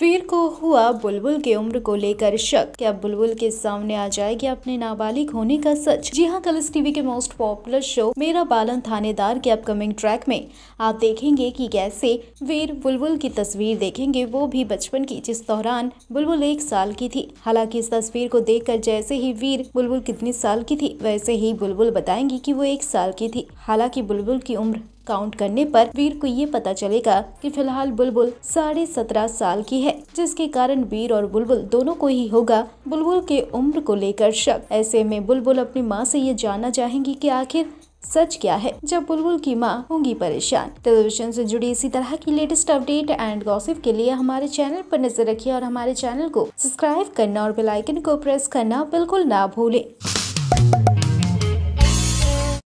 वीर को हुआ बुलबुल के उम्र को लेकर शक क्या बुलबुल के सामने आ जाएगी अपने नाबालिग होने का सच जी हाँ कलर्स टीवी के most popular show Mera Balam थानेदार के अपकमिंग ट्रैक में आप देखेंगे कि कैसे वीर बुलबुल की तस्वीर देखेंगे वो भी बचपन की जिस दौरान बुलबुल एक साल की थी हालांकि इस तस्वीर को देख जैसे ही वीर बुलबुल कितने साल की थी वैसे ही बुलबुल बताएंगी की वो एक साल की थी हालाकि बुलबुल की उम्र काउंट करने पर वीर को ये पता चलेगा कि फिलहाल बुलबुल साढ़े सत्रह साल की है जिसके कारण वीर और बुलबुल दोनों को ही होगा बुलबुल के उम्र को लेकर शक ऐसे में बुलबुल अपनी माँ से ये जानना चाहेंगी कि आखिर सच क्या है जब बुलबुल की माँ होंगी परेशान टेलीविजन से जुड़ी इसी तरह की लेटेस्ट अपडेट एंड गॉसिप के लिए हमारे चैनल पर नजर रखिए और हमारे चैनल को सब्सक्राइब करना और बेल आइकन को प्रेस करना बिल्कुल ना भूलें